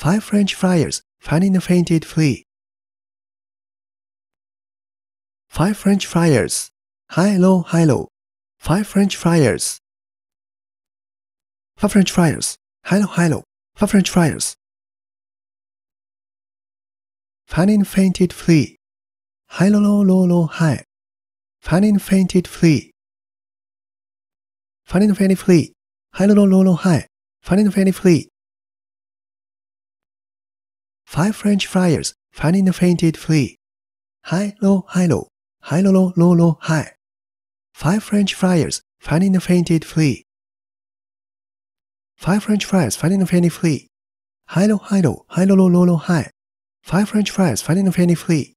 Five French friars finding a fainted flea. Five French friars. High low, high low. Five French friars. Five French friars. High low, high low. Five French friars. Finding fainted flea. High low, low, low, low, high. Finding fainted flea. Finding fainted flea. High low, low, low, low, high. Finding fainted flea. Five French friars finding the fainted flea. Hi, low, hi, low. Hi, low, low, low, low, hi. Five French friars finding the fainted flea. Five French friars finding the fainted flea. Hi, low, hi, low. Hi, low, low, low, high. hi. Five French friars finding the fainted flea.